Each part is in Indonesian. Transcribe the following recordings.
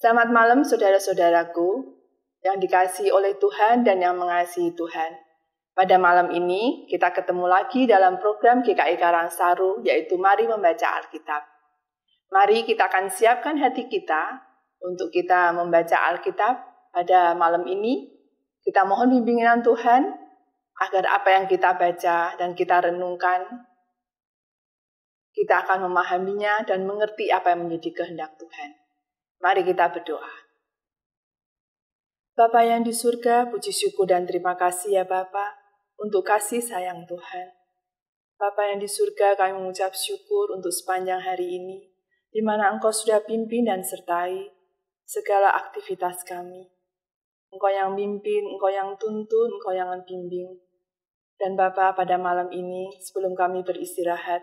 Selamat malam saudara-saudaraku yang dikasih oleh Tuhan dan yang mengasihi Tuhan. Pada malam ini, kita ketemu lagi dalam program GKI e Karangsaru, yaitu Mari Membaca Alkitab. Mari kita akan siapkan hati kita untuk kita membaca Alkitab pada malam ini. Kita mohon bimbingan Tuhan agar apa yang kita baca dan kita renungkan, kita akan memahaminya dan mengerti apa yang menjadi kehendak Tuhan. Mari kita berdoa. Bapak yang di surga, puji syukur dan terima kasih ya Bapak untuk kasih sayang Tuhan. Bapa yang di surga, kami mengucap syukur untuk sepanjang hari ini, di mana Engkau sudah pimpin dan sertai segala aktivitas kami. Engkau yang pimpin, Engkau yang tuntun, Engkau yang membimbing. Dan Bapa pada malam ini, sebelum kami beristirahat,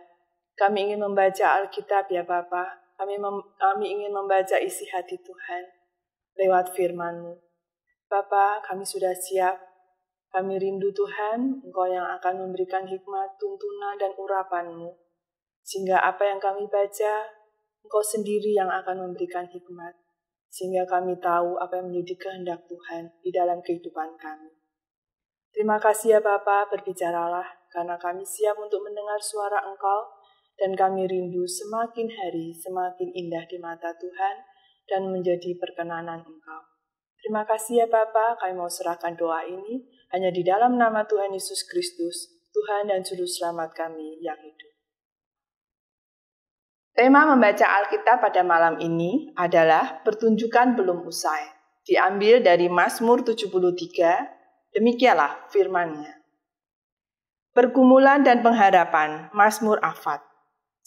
kami ingin membaca Alkitab ya Bapa. Kami, mem- kami ingin membaca isi hati Tuhan lewat firman-Mu. Bapa, kami sudah siap kami rindu Tuhan, Engkau yang akan memberikan hikmat, tuntunan, dan urapan-Mu, sehingga apa yang kami baca, Engkau sendiri yang akan memberikan hikmat, sehingga kami tahu apa yang menjadi kehendak Tuhan di dalam kehidupan kami. Terima kasih ya Bapa, berbicaralah, karena kami siap untuk mendengar suara Engkau, dan kami rindu semakin hari semakin indah di mata Tuhan, dan menjadi perkenanan Engkau. Terima kasih ya Bapa, kami mau serahkan doa ini hanya di dalam nama Tuhan Yesus Kristus, Tuhan dan Juru Selamat kami yang hidup. Tema membaca Alkitab pada malam ini adalah Pertunjukan Belum Usai, diambil dari Mazmur 73, demikianlah firmannya. Pergumulan dan pengharapan, Mazmur Afat.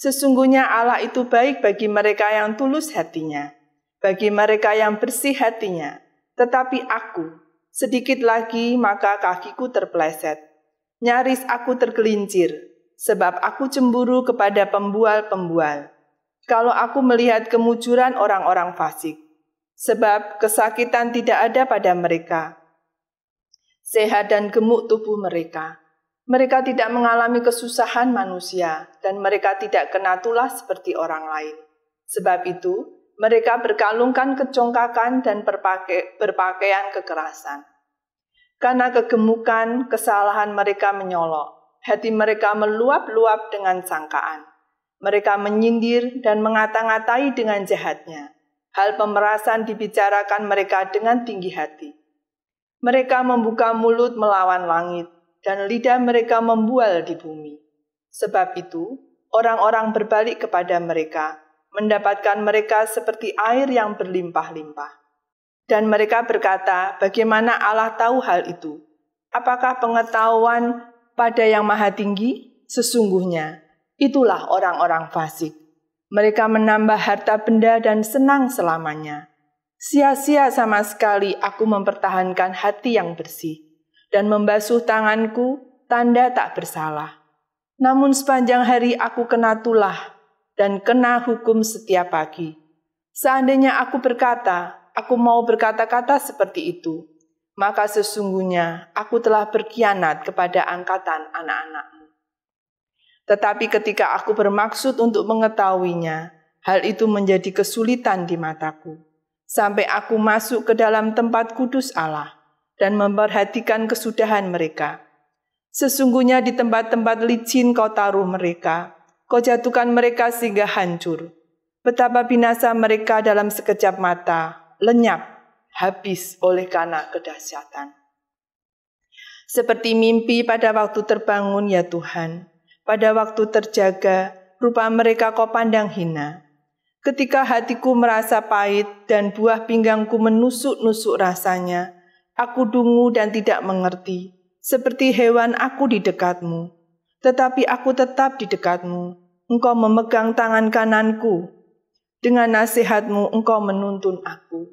Sesungguhnya Allah itu baik bagi mereka yang tulus hatinya, bagi mereka yang bersih hatinya. Tetapi aku, Sedikit lagi maka kakiku terpleset. Nyaris aku tergelincir, sebab aku cemburu kepada pembual-pembual. Kalau aku melihat kemujuran orang-orang fasik, sebab kesakitan tidak ada pada mereka. Sehat dan gemuk tubuh mereka. Mereka tidak mengalami kesusahan manusia, dan mereka tidak kena tulah seperti orang lain. Sebab itu, mereka berkalungkan kecongkakan dan berpake, berpakaian kekerasan. Karena kegemukan, kesalahan mereka menyolok. Hati mereka meluap-luap dengan sangkaan. Mereka menyindir dan mengata-ngatai dengan jahatnya. Hal pemerasan dibicarakan mereka dengan tinggi hati. Mereka membuka mulut melawan langit, dan lidah mereka membual di bumi. Sebab itu, orang-orang berbalik kepada mereka, mendapatkan mereka seperti air yang berlimpah-limpah. Dan mereka berkata, bagaimana Allah tahu hal itu? Apakah pengetahuan pada yang maha tinggi? Sesungguhnya, itulah orang-orang fasik. Mereka menambah harta benda dan senang selamanya. Sia-sia sama sekali aku mempertahankan hati yang bersih dan membasuh tanganku tanda tak bersalah. Namun sepanjang hari aku kena tulah dan kena hukum setiap pagi. Seandainya aku berkata, aku mau berkata-kata seperti itu, maka sesungguhnya aku telah berkhianat kepada angkatan anak-anakmu. Tetapi ketika aku bermaksud untuk mengetahuinya, hal itu menjadi kesulitan di mataku, sampai aku masuk ke dalam tempat kudus Allah dan memperhatikan kesudahan mereka. Sesungguhnya di tempat-tempat licin kau taruh mereka, kau jatuhkan mereka sehingga hancur. Betapa binasa mereka dalam sekejap mata, lenyap, habis oleh karena kedahsyatan. Seperti mimpi pada waktu terbangun ya Tuhan, pada waktu terjaga, rupa mereka kau pandang hina. Ketika hatiku merasa pahit dan buah pinggangku menusuk-nusuk rasanya, aku dungu dan tidak mengerti, seperti hewan aku di dekatmu. Tetapi aku tetap di dekatmu, engkau memegang tangan kananku. Dengan nasihatmu engkau menuntun aku.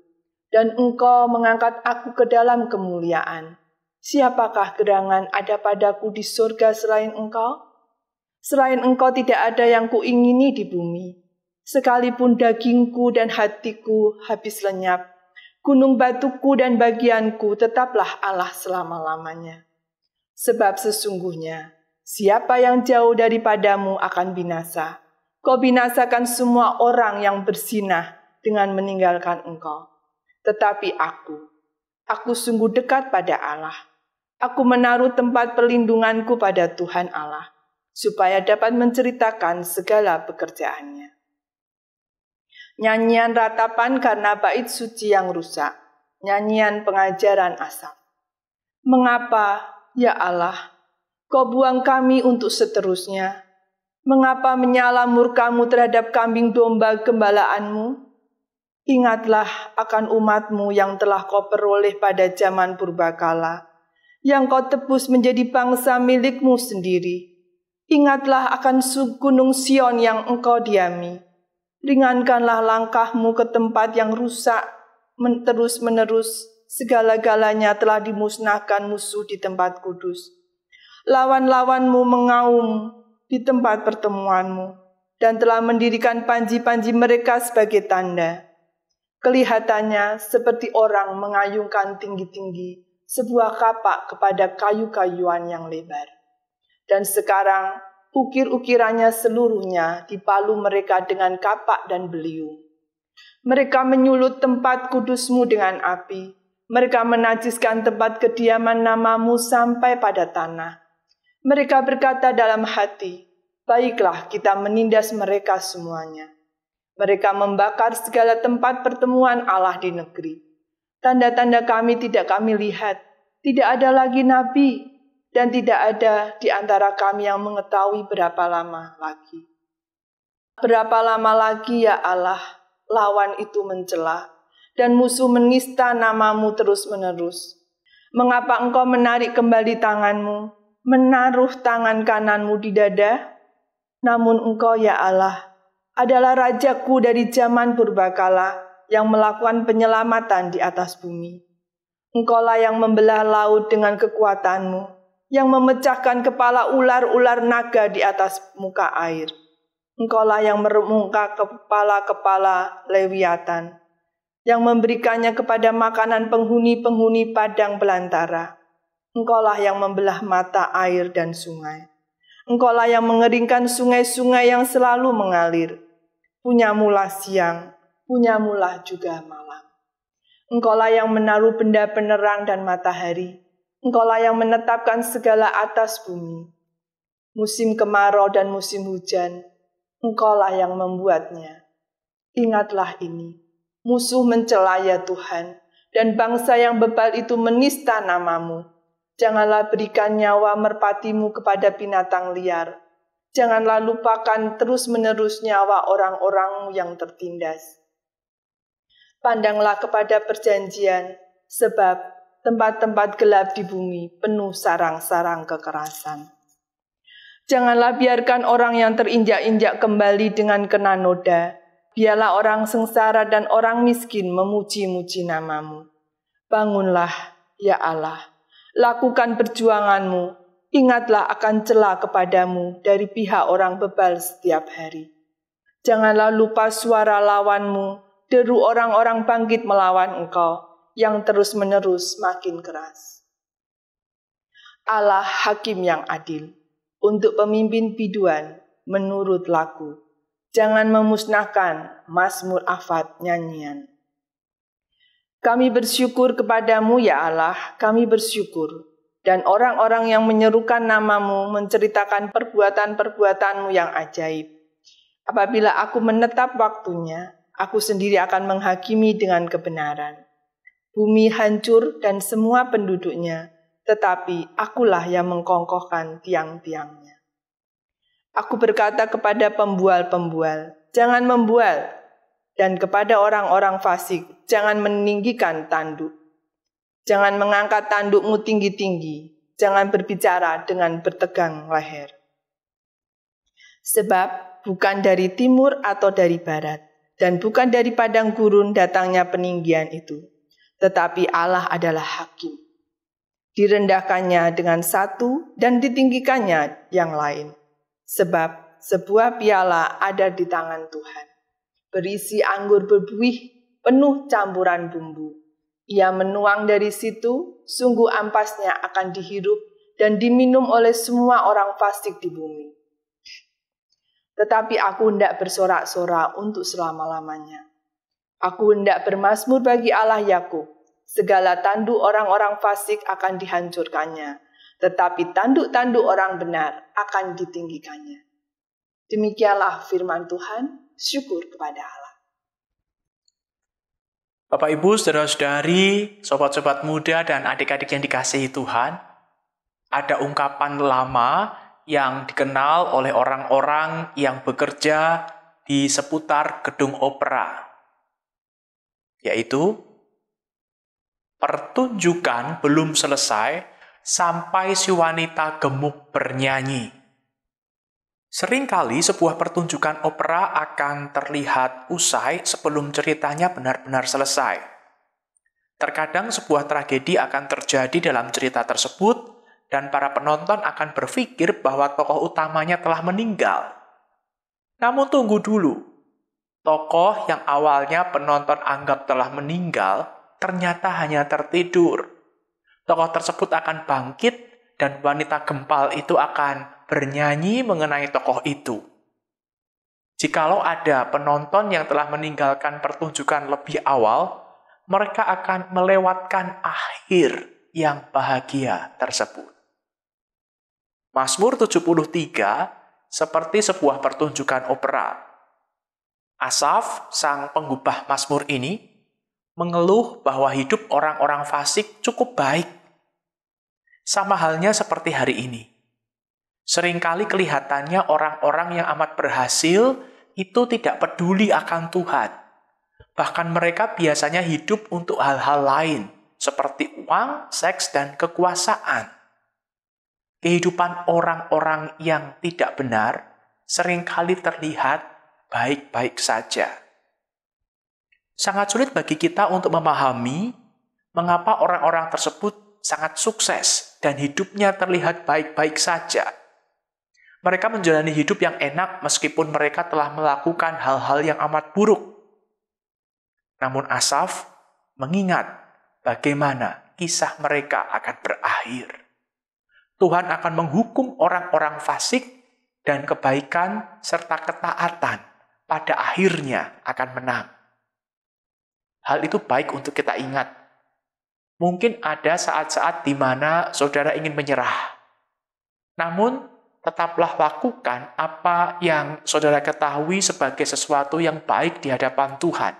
Dan engkau mengangkat aku ke dalam kemuliaan. Siapakah gerangan ada padaku di surga selain engkau? Selain engkau tidak ada yang kuingini di bumi. Sekalipun dagingku dan hatiku habis lenyap, gunung batuku dan bagianku tetaplah Allah selama-lamanya. Sebab sesungguhnya Siapa yang jauh daripadamu akan binasa. Kau binasakan semua orang yang bersinah dengan meninggalkan engkau. Tetapi aku, aku sungguh dekat pada Allah. Aku menaruh tempat perlindunganku pada Tuhan Allah, supaya dapat menceritakan segala pekerjaannya. Nyanyian ratapan karena bait suci yang rusak. Nyanyian pengajaran asap. Mengapa, ya Allah, Kau buang kami untuk seterusnya. Mengapa menyala murkamu terhadap kambing domba gembalaanmu? Ingatlah akan umatmu yang telah kau peroleh pada zaman purbakala, yang kau tebus menjadi bangsa milikmu sendiri. Ingatlah akan gunung Sion yang engkau diami. Ringankanlah langkahmu ke tempat yang rusak, terus-menerus segala-galanya telah dimusnahkan musuh di tempat kudus lawan-lawanmu mengaum di tempat pertemuanmu, dan telah mendirikan panji-panji mereka sebagai tanda. Kelihatannya seperti orang mengayunkan tinggi-tinggi sebuah kapak kepada kayu-kayuan yang lebar. Dan sekarang ukir-ukirannya seluruhnya dipalu mereka dengan kapak dan beliau. Mereka menyulut tempat kudusmu dengan api. Mereka menajiskan tempat kediaman namamu sampai pada tanah mereka berkata dalam hati, "Baiklah, kita menindas mereka semuanya." Mereka membakar segala tempat pertemuan Allah di negeri. Tanda-tanda kami tidak kami lihat, tidak ada lagi nabi, dan tidak ada di antara kami yang mengetahui berapa lama lagi. Berapa lama lagi, ya Allah, lawan itu mencela, dan musuh menista namamu terus-menerus. Mengapa engkau menarik kembali tanganmu menaruh tangan kananmu di dada, namun engkau ya Allah adalah rajaku dari zaman purbakala yang melakukan penyelamatan di atas bumi. Engkaulah yang membelah laut dengan kekuatanmu, yang memecahkan kepala ular-ular naga di atas muka air. Engkaulah yang meremungka kepala-kepala lewiatan, yang memberikannya kepada makanan penghuni-penghuni padang belantara. Engkaulah yang membelah mata air dan sungai. Engkaulah yang mengeringkan sungai-sungai yang selalu mengalir. Punya Punyamulah siang, punya punyamulah juga malam. Engkaulah yang menaruh benda penerang dan matahari. Engkaulah yang menetapkan segala atas bumi. Musim kemarau dan musim hujan, Engkaulah yang membuatnya. Ingatlah ini, musuh mencela ya Tuhan, dan bangsa yang bebal itu menista namamu Janganlah berikan nyawa merpatimu kepada binatang liar. Janganlah lupakan terus-menerus nyawa orang-orangmu yang tertindas. Pandanglah kepada perjanjian, sebab tempat-tempat gelap di bumi penuh sarang-sarang kekerasan. Janganlah biarkan orang yang terinjak-injak kembali dengan kena noda. Biarlah orang sengsara dan orang miskin memuji-muji namamu. Bangunlah, ya Allah, lakukan perjuanganmu, ingatlah akan celah kepadamu dari pihak orang bebal setiap hari. Janganlah lupa suara lawanmu, deru orang-orang bangkit melawan engkau, yang terus-menerus makin keras. Allah hakim yang adil, untuk pemimpin biduan menurut laku Jangan memusnahkan Mazmur Afat nyanyian. Kami bersyukur kepadamu ya Allah, kami bersyukur. Dan orang-orang yang menyerukan namamu menceritakan perbuatan-perbuatanmu yang ajaib. Apabila aku menetap waktunya, aku sendiri akan menghakimi dengan kebenaran. Bumi hancur dan semua penduduknya, tetapi akulah yang mengkongkohkan tiang-tiangnya. Aku berkata kepada pembual-pembual, jangan membual, dan kepada orang-orang fasik, jangan meninggikan tanduk. Jangan mengangkat tandukmu tinggi-tinggi, jangan berbicara dengan bertegang leher. Sebab bukan dari timur atau dari barat, dan bukan dari padang gurun datangnya peninggian itu, tetapi Allah adalah hakim. Direndahkannya dengan satu dan ditinggikannya yang lain, sebab sebuah piala ada di tangan Tuhan berisi anggur berbuih penuh campuran bumbu. Ia menuang dari situ, sungguh ampasnya akan dihirup dan diminum oleh semua orang fasik di bumi. Tetapi aku hendak bersorak-sorak untuk selama-lamanya. Aku hendak bermasmur bagi Allah Yakub. Segala tanduk orang-orang fasik akan dihancurkannya, tetapi tanduk-tanduk orang benar akan ditinggikannya. Demikianlah firman Tuhan syukur kepada Allah. Bapak Ibu, saudara-saudari, sobat-sobat muda dan adik-adik yang dikasihi Tuhan, ada ungkapan lama yang dikenal oleh orang-orang yang bekerja di seputar gedung opera, yaitu pertunjukan belum selesai sampai si wanita gemuk bernyanyi. Seringkali sebuah pertunjukan opera akan terlihat usai sebelum ceritanya benar-benar selesai. Terkadang sebuah tragedi akan terjadi dalam cerita tersebut, dan para penonton akan berpikir bahwa tokoh utamanya telah meninggal. Namun tunggu dulu, tokoh yang awalnya penonton anggap telah meninggal ternyata hanya tertidur. Tokoh tersebut akan bangkit, dan wanita gempal itu akan bernyanyi mengenai tokoh itu. Jikalau ada penonton yang telah meninggalkan pertunjukan lebih awal, mereka akan melewatkan akhir yang bahagia tersebut. Mazmur 73 seperti sebuah pertunjukan opera. Asaf, sang penggubah Masmur ini, mengeluh bahwa hidup orang-orang fasik cukup baik. Sama halnya seperti hari ini. Seringkali kelihatannya orang-orang yang amat berhasil itu tidak peduli akan Tuhan. Bahkan mereka biasanya hidup untuk hal-hal lain, seperti uang, seks, dan kekuasaan. Kehidupan orang-orang yang tidak benar seringkali terlihat baik-baik saja. Sangat sulit bagi kita untuk memahami mengapa orang-orang tersebut sangat sukses dan hidupnya terlihat baik-baik saja. Mereka menjalani hidup yang enak meskipun mereka telah melakukan hal-hal yang amat buruk. Namun Asaf mengingat bagaimana kisah mereka akan berakhir. Tuhan akan menghukum orang-orang fasik dan kebaikan serta ketaatan pada akhirnya akan menang. Hal itu baik untuk kita ingat. Mungkin ada saat-saat di mana saudara ingin menyerah. Namun, tetaplah lakukan apa yang saudara ketahui sebagai sesuatu yang baik di hadapan Tuhan,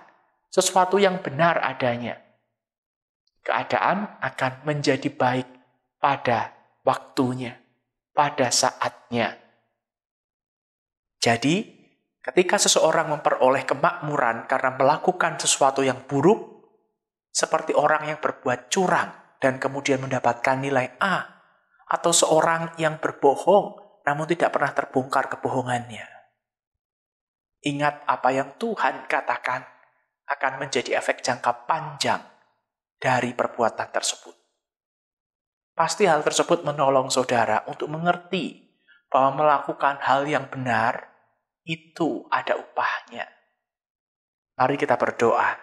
sesuatu yang benar adanya. Keadaan akan menjadi baik pada waktunya, pada saatnya. Jadi, ketika seseorang memperoleh kemakmuran karena melakukan sesuatu yang buruk, seperti orang yang berbuat curang dan kemudian mendapatkan nilai A, atau seorang yang berbohong namun tidak pernah terbongkar kebohongannya. Ingat apa yang Tuhan katakan akan menjadi efek jangka panjang dari perbuatan tersebut. Pasti hal tersebut menolong saudara untuk mengerti bahwa melakukan hal yang benar itu ada upahnya. Mari kita berdoa.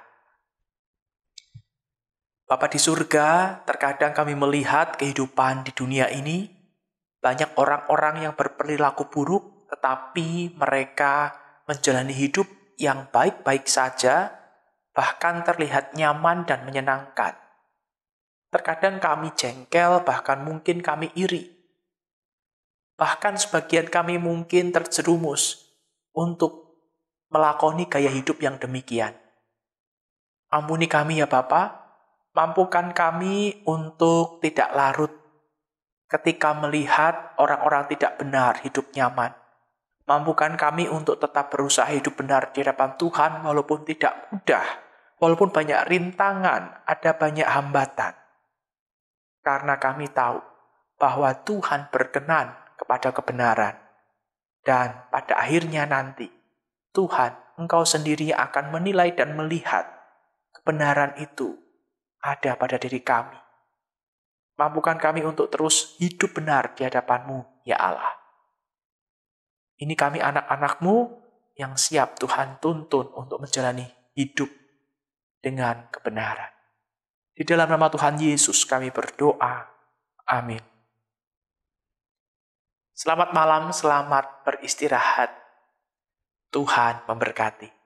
Bapak di surga, terkadang kami melihat kehidupan di dunia ini banyak orang-orang yang berperilaku buruk, tetapi mereka menjalani hidup yang baik-baik saja, bahkan terlihat nyaman dan menyenangkan. Terkadang kami jengkel, bahkan mungkin kami iri. Bahkan sebagian kami mungkin terjerumus untuk melakoni gaya hidup yang demikian. Ampuni kami ya Bapak, mampukan kami untuk tidak larut ketika melihat orang-orang tidak benar hidup nyaman. Mampukan kami untuk tetap berusaha hidup benar di hadapan Tuhan walaupun tidak mudah, walaupun banyak rintangan, ada banyak hambatan. Karena kami tahu bahwa Tuhan berkenan kepada kebenaran. Dan pada akhirnya nanti, Tuhan engkau sendiri akan menilai dan melihat kebenaran itu ada pada diri kami Mampukan kami untuk terus hidup benar di hadapan-Mu, ya Allah. Ini kami anak-anak-Mu yang siap Tuhan tuntun untuk menjalani hidup dengan kebenaran. Di dalam nama Tuhan Yesus kami berdoa. Amin. Selamat malam, selamat beristirahat. Tuhan memberkati.